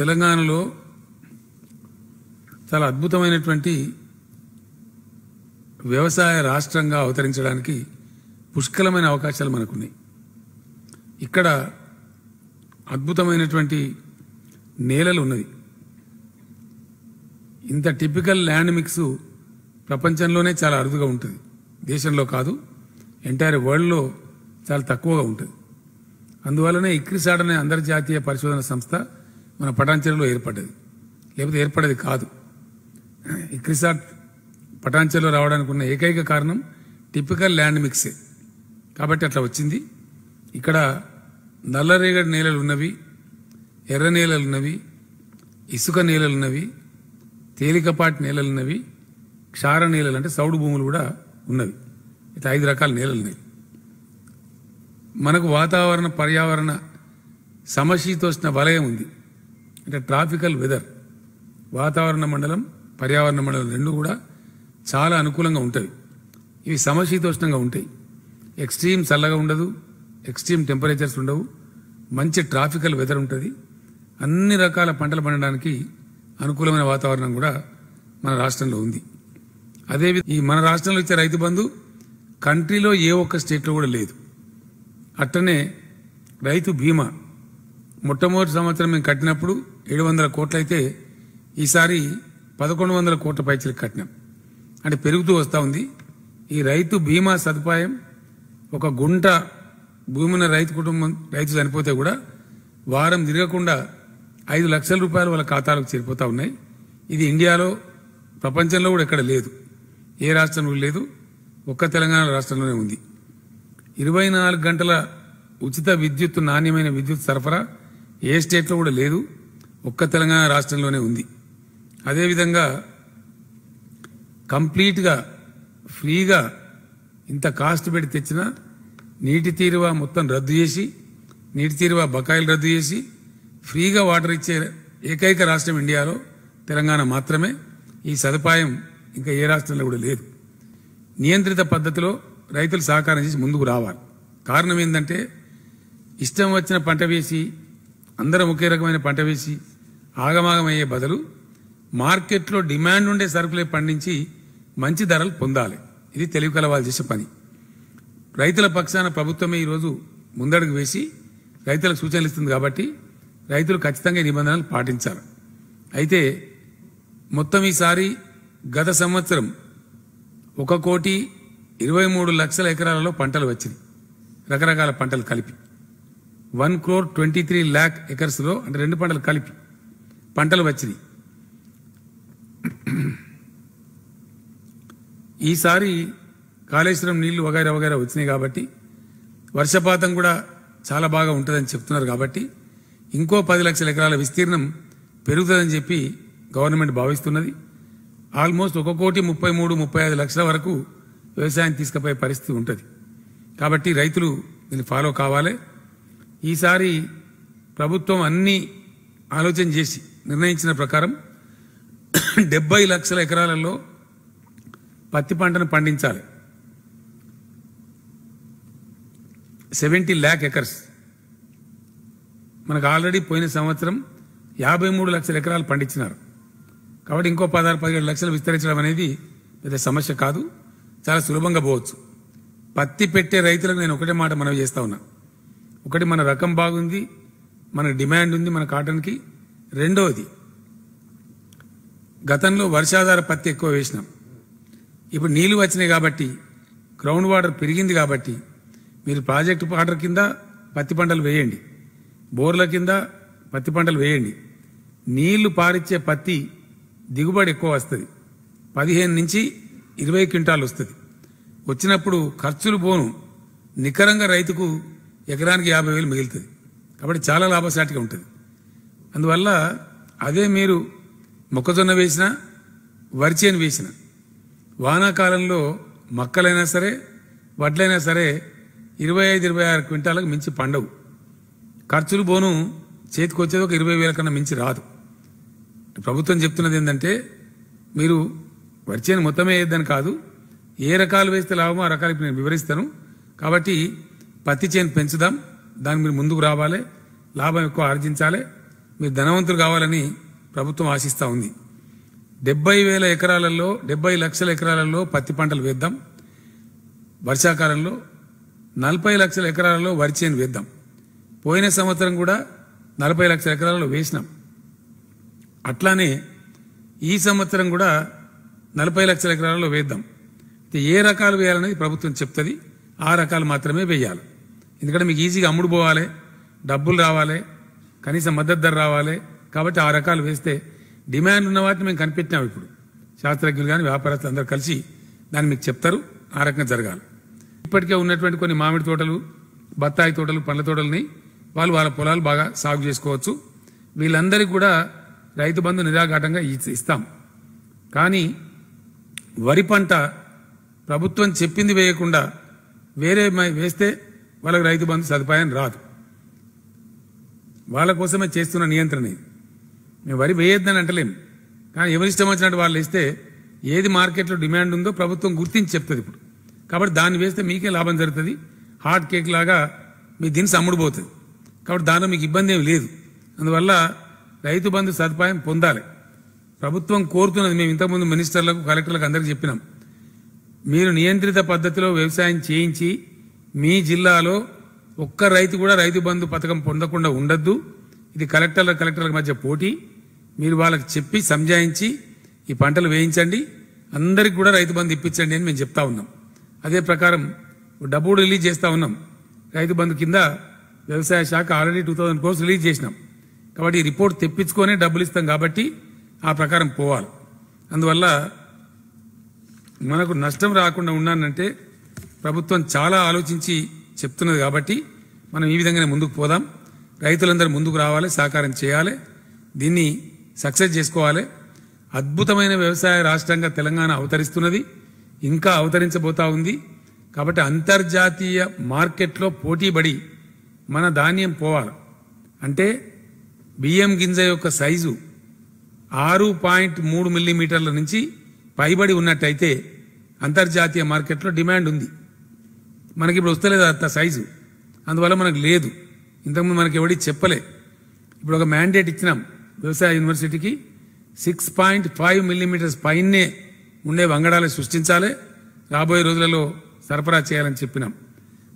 తెలంగాణలో చాలా అద్భుతమైనటువంటి వ్యవసాయ రాష్ట్రంగా అవతరించడానికి పుష్కలమైన అవకాశాలు మనకున్నాయి ఇక్కడ అద్భుతమైనటువంటి నేలలు ఉన్నది ఇంత టిపికల్ ల్యాండ్ మిక్స్ ప్రపంచంలోనే చాలా అరుదుగా ఉంటుంది దేశంలో కాదు ఎంటైర్ వరల్డ్లో చాలా తక్కువగా ఉంటుంది అందువలనే ఇక్రిసాడనే అంతర్జాతీయ పరిశోధన సంస్థ మన పటాంచలంలో ఏర్పడ్డది లేకపోతే ఏర్పడేది కాదు క్రిసార్ట్ పటాన్చెరులో రావడానికి ఉన్న ఏకైక కారణం టిపికల్ ల్యాండ్ మిక్సే కాబట్టి అట్లా వచ్చింది ఇక్కడ నల్లరేగడి నేలలు ఉన్నవి ఎర్ర నేలలు ఉన్నవి ఇసుక నేలలు ఉన్నవి తేలికపాటి నేలలు ఉన్నవి క్షార నేలలు అంటే సౌడు భూములు కూడా ఉన్నవి ఇట్లా ఐదు రకాల నేలలు ఉన్నాయి మనకు వాతావరణ పర్యావరణ సమశీతోష్ణ వలయం ఉంది అంటే ట్రాఫికల్ వెదర్ వాతావరణ మండలం పర్యావరణ మండలం రెండు కూడా చాలా అనుకూలంగా ఉంటాయి ఇవి సమశీతోష్ణంగా ఉంటాయి ఎక్స్ట్రీమ్ చల్లగా ఉండదు ఎక్స్ట్రీమ్ టెంపరేచర్స్ ఉండవు మంచి ట్రాఫికల్ వెదర్ ఉంటుంది అన్ని రకాల పంటలు పండడానికి అనుకూలమైన వాతావరణం కూడా మన రాష్ట్రంలో ఉంది అదే ఈ మన రాష్ట్రంలో ఇచ్చే రైతు బంధు కంట్రీలో ఏ ఒక్క స్టేట్లో కూడా లేదు అట్టనే రైతు బీమా మొట్టమొదటి సంవత్సరం మేము కట్టినప్పుడు ఏడు వందల కోట్లయితే ఈసారి పదకొండు వందల కోట్ల పైచలు కట్టినాం అంటే పెరుగుతూ వస్తూ ఉంది ఈ రైతు బీమా సదుపాయం ఒక గుంట భూమిన రైతు కుటుంబం రైతు చనిపోతే కూడా వారం తిరగకుండా ఐదు లక్షల రూపాయలు వాళ్ళ ఖాతాలకు చేరిపోతూ ఉన్నాయి ఇది ఇండియాలో ప్రపంచంలో కూడా ఎక్కడ లేదు ఏ రాష్ట్రంలో లేదు ఒక్క తెలంగాణ రాష్ట్రంలోనే ఉంది ఇరవై నాలుగు గంటల ఉచిత విద్యుత్ నాణ్యమైన విద్యుత్ సరఫరా ఏ స్టేట్లో కూడా లేదు ఒక్క తెలంగాణ రాష్ట్రంలోనే ఉంది అదేవిధంగా కంప్లీట్గా ఫ్రీగా ఇంత కాస్ట్ పెట్టి తెచ్చిన నీటి తీరువా మొత్తం రద్దు చేసి నీటి తీరువా బకాయిలు రద్దు చేసి ఫ్రీగా వాటర్ ఇచ్చే ఏకైక రాష్ట్రం ఇండియాలో తెలంగాణ మాత్రమే ఈ సదుపాయం ఇంకా ఏ రాష్ట్రంలో కూడా లేదు నియంత్రిత పద్ధతిలో రైతులు సహకారం చేసి ముందుకు రావాలి కారణం ఏంటంటే ఇష్టం వచ్చిన పంట వేసి అందరం ఒకే రకమైన పంట వేసి ఆగమాగమయ్యే బదులు మార్కెట్లో డిమాండ్ ఉండే సరుకులే పండించి మంచి ధరలు పొందాలి ఇది తెలివి కలవాలి చేసే పని రైతుల పక్షాన ప్రభుత్వమే ఈరోజు ముందడుగు వేసి రైతులకు సూచనలు ఇస్తుంది కాబట్టి రైతులు ఖచ్చితంగా నిబంధనలు పాటించాలి అయితే మొత్తం ఈసారి గత సంవత్సరం ఒక కోటి ఇరవై మూడు లక్షల ఎకరాలలో పంటలు వచ్చింది రకరకాల పంటలు కలిపి one crore twenty three lakh ఎకర్స్లో అంటే రెండు పంటలు కలిపి పంటలు వచ్చినాయి ఈసారి కాళేశ్వరం నీళ్లు వగైరా వగైరా వచ్చినాయి కాబట్టి వర్షపాతం కూడా చాలా బాగా ఉంటుందని చెప్తున్నారు కాబట్టి ఇంకో పది లక్షల ఎకరాల విస్తీర్ణం పెరుగుతుందని చెప్పి గవర్నమెంట్ భావిస్తున్నది ఆల్మోస్ట్ ఒక కోటి ముప్పై మూడు ముప్పై ఐదు లక్షల వరకు వ్యవసాయం తీసుకుపోయే పరిస్థితి ఉంటుంది కాబట్టి రైతులు దీన్ని ఫాలో కావాలి ఈసారి ప్రభుత్వం అన్నీ ఆలోచన చేసి నిర్ణయించిన ప్రకారం డెబ్బై లక్షల ఎకరాలలో పత్తి పంటను పండించాలి సెవెంటీ ల్యాక్ ఎకర్స్ మనకు ఆల్రెడీ పోయిన సంవత్సరం యాభై మూడు లక్షల ఎకరాలు పండించినారు కాబట్టి ఇంకో పదహారు పదిహేడు లక్షలు విస్తరించడం అనేది పెద్ద సమస్య కాదు చాలా సులభంగా పోవచ్చు పత్తి పెట్టే రైతులకు నేను ఒకటే మాట మనం చేస్తా ఉన్నా ఒకటి మన రకం బాగుంది మనకు డిమాండ్ ఉంది మన కాటన్కి రెండవది గతంలో వర్షాధార పత్తి ఎక్కువ వేసినాం ఇప్పుడు నీళ్లు వచ్చినాయి కాబట్టి గ్రౌండ్ వాటర్ పెరిగింది కాబట్టి మీరు ప్రాజెక్టు వాటర్ కింద పత్తి పంటలు వేయండి బోర్ల కింద పత్తి పంటలు వేయండి నీళ్లు పారిచ్చే పత్తి దిగుబడి ఎక్కువ వస్తుంది పదిహేను నుంచి ఇరవై క్వింటాలు వస్తుంది వచ్చినప్పుడు ఖర్చులు పోను నికరంగా రైతుకు ఎకరానికి యాభై వేలు మిగులుతుంది కాబట్టి చాలా లాభసాటిగా ఉంటుంది అందువల్ల అదే మీరు మొక్కజొన్న వేసిన వరి చేను వేసిన వానాకాలంలో మొక్కలైనా సరే వడ్లైనా సరే ఇరవై ఐదు ఇరవై ఆరు క్వింటాలకు మించి పండవు ఖర్చులు పోను చేతికొచ్చేది ఒక ఇరవై వేల కన్నా మించి రాదు ప్రభుత్వం చెప్తున్నది ఏంటంటే మీరు వరిచేను మొత్తమే వేయద్దని కాదు ఏ రకాలు వేస్తే లాభమో ఆ రకాలు నేను వివరిస్తాను కాబట్టి పత్తి చేను పెంచుదాం దాని మీరు ముందుకు రావాలి లాభం ఎక్కువ ఆర్జించాలి మీరు ధనవంతులు కావాలని ప్రభుత్వం ఆశిస్తూ ఉంది డెబ్బై వేల ఎకరాలలో డెబ్బై లక్షల ఎకరాలలో పత్తి పంటలు వేద్దాం వర్షాకాలంలో నలభై లక్షల ఎకరాలలో వరి చేను వేద్దాం పోయిన సంవత్సరం కూడా నలభై లక్షల ఎకరాలలో వేసినాం అట్లానే ఈ సంవత్సరం కూడా నలభై లక్షల ఎకరాలలో వేద్దాం ఏ రకాలు వేయాలనేది ప్రభుత్వం చెప్తుంది ఆ రకాలు మాత్రమే వేయాలి ఎందుకంటే మీకు ఈజీగా అమ్ముడు పోవాలి డబ్బులు రావాలి కనీసం మద్దతు ధర రావాలి కాబట్టి ఆ రకాలు వేస్తే డిమాండ్ ఉన్న వాటిని మేము కనిపెట్టినాం ఇప్పుడు శాస్త్రజ్ఞులు కానీ వ్యాపారస్తులు అందరూ కలిసి దాన్ని మీకు చెప్తారు ఆ రకంగా జరగాలి ఇప్పటికే ఉన్నటువంటి కొన్ని మామిడి తోటలు బత్తాయి తోటలు పండ్ల తోటలని వాళ్ళు వాళ్ళ పొలాలు బాగా సాగు చేసుకోవచ్చు వీళ్ళందరికీ కూడా రైతు బంధు నిరాఘాటంగా ఇస్తాం కానీ వరి పంట ప్రభుత్వం చెప్పింది వేయకుండా వేరే వేస్తే వాళ్ళకి రైతు బంధు సదుపాయం రాదు వాళ్ళ కోసమే చేస్తున్న నియంత్రణ ఇది మేము వరి వేయొద్దని అంటలేము కానీ ఎవరి ఇష్టం వచ్చినట్టు వాళ్ళు ఇస్తే ఏది మార్కెట్లో డిమాండ్ ఉందో ప్రభుత్వం గుర్తించి చెప్తుంది ఇప్పుడు కాబట్టి దాన్ని వేస్తే మీకే లాభం జరుగుతుంది హాట్ కేక్ లాగా మీ దినుసు అమ్ముడుపోతుంది కాబట్టి దానిలో మీకు ఇబ్బంది ఏమి లేదు అందువల్ల రైతు బంధు సదుపాయం పొందాలి ప్రభుత్వం కోరుతున్నది మేము ఇంతకుముందు మినిస్టర్లకు కలెక్టర్లకు అందరికీ చెప్పినాం మీరు నియంత్రిత పద్ధతిలో వ్యవసాయం చేయించి మీ జిల్లాలో ఒక్క రైతు కూడా రైతు బంధు పథకం పొందకుండా ఉండొద్దు ఇది కలెక్టర్ల కలెక్టర్ల మధ్య పోటీ మీరు వాళ్ళకి చెప్పి సంజాయించి ఈ పంటలు వేయించండి అందరికి కూడా రైతు బంధు ఇప్పించండి అని మేము చెప్తా ఉన్నాం అదే ప్రకారం డబ్బు రిలీజ్ చేస్తూ ఉన్నాం రైతు బంధు కింద వ్యవసాయ శాఖ already two thousand crores release చేసినాం కాబట్టి రిపోర్ట్ తెప్పించుకొని డబ్బులు ఇస్తాం కాబట్టి ఆ ప్రకారం పోవాలి అందువల్ల మనకు నష్టం రాకుండా ఉన్నానంటే ప్రభుత్వం చాలా ఆలోచించి చెప్తున్నది కాబట్టి మనం ఈ విధంగానే ముందుకు పోదాం రైతులందరూ ముందుకు రావాలి సహకారం చేయాలి దీన్ని సక్సెస్ చేసుకోవాలి అద్భుతమైన వ్యవసాయ రాష్ట్రంగా తెలంగాణ అవతరిస్తున్నది ఇంకా అవతరించబోతా ఉంది కాబట్టి అంతర్జాతీయ మార్కెట్లో పోటీపడి మన ధాన్యం పోవాలి అంటే బియ్యం గింజ యొక్క సైజు ఆరు పాయింట్ మూడు మిల్లీమీటర్ల నుంచి పైబడి ఉన్నట్టయితే అంతర్జాతీయ మార్కెట్లో డిమాండ్ ఉంది మనకి ఇప్పుడు వస్తలేదు అంత సైజు అందువల్ల మనకు లేదు ఇంతకుముందు మనకి ఎవడి చెప్పలే ఇప్పుడు ఒక మ్యాండేట్ ఇచ్చినాం వ్యవసాయ యూనివర్సిటీకి సిక్స్ పాయింట్ ఫైవ్ మిల్లీమీటర్స్ పైనే ఉండే వంగడాలు సృష్టించాలి రాబోయే రోజులలో సరఫరా చేయాలని చెప్పినాం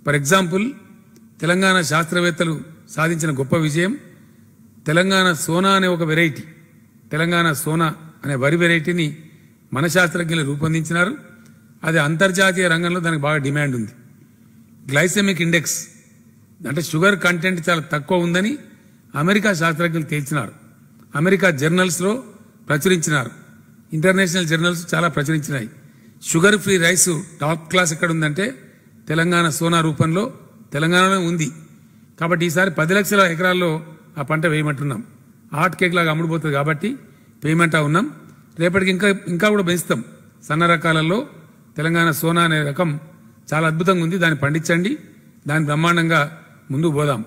ఫర్ ఎగ్జాంపుల్ తెలంగాణ శాస్త్రవేత్తలు సాధించిన గొప్ప విజయం తెలంగాణ సోనా అనే ఒక వెరైటీ తెలంగాణ సోనా అనే వరి వెరైటీని మన శాస్త్రజ్ఞులు రూపొందించినారు అది అంతర్జాతీయ రంగంలో దానికి బాగా డిమాండ్ ఉంది గ్లైసెమిక్ ఇండెక్స్ అంటే షుగర్ కంటెంట్ చాలా తక్కువ ఉందని అమెరికా శాస్త్రజ్ఞులు తేల్చినారు అమెరికా జర్నల్స్లో ప్రచురించినారు ఇంటర్నేషనల్ జర్నల్స్ చాలా ప్రచురించినాయి sugar free rice top class ఎక్కడ ఉందంటే తెలంగాణ సోనా రూపంలో తెలంగాణలో ఉంది కాబట్టి ఈసారి పది లక్షల ఎకరాల్లో ఆ పంట వేయమంటున్నాం హాట్ కేక్ లాగా అమ్ముడుపోతుంది కాబట్టి పేమెంటా ఉన్నాం రేపటికి ఇంకా ఇంకా కూడా పెంచుతాం సన్న రకాలలో తెలంగాణ సోనా అనే రకం చాలా అద్భుతంగా ఉంది దాన్ని పండించండి దాన్ని బ్రహ్మాండంగా ముందుకు పోదాం